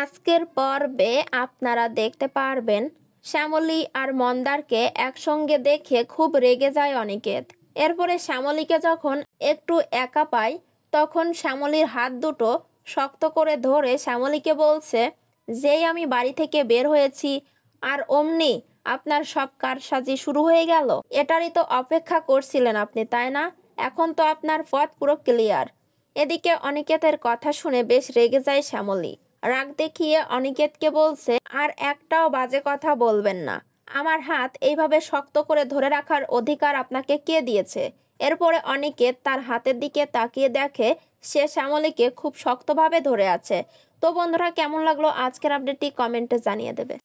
আজকের পর্বে আপনারা দেখতে পারবেন শ্যামলী আর মন্দারকে একসঙ্গে দেখে খুব রেগে যায় অনিকেত এরপরে শ্যামলীকে যখন একটু একা পায় তখন শ্যামলীর হাত দুটো শক্ত করে ধরে শ্যামলীকে বলছে যেই আমি বাড়ি থেকে বের হয়েছি আর অমনি আপনার সব কারসাজি শুরু হয়ে গেল এটারই তো অপেক্ষা করছিলেন আপনি তাই না এখন তো আপনার পথ পুরো ক্লিয়ার এদিকে অনিকেতের কথা শুনে বেশ রেগে যায় শ্যামলী রাগ দেখিয়ে অনিকেতকে বলছে আর একটাও বাজে কথা বলবেন না আমার হাত এইভাবে শক্ত করে ধরে রাখার অধিকার আপনাকে কে দিয়েছে এরপরে অনিকেত তার হাতের দিকে তাকিয়ে দেখে সে শ্যামলীকে খুব শক্তভাবে ধরে আছে তো বন্ধুরা কেমন লাগলো আজকের আপডেটটি কমেন্টে জানিয়ে দেবে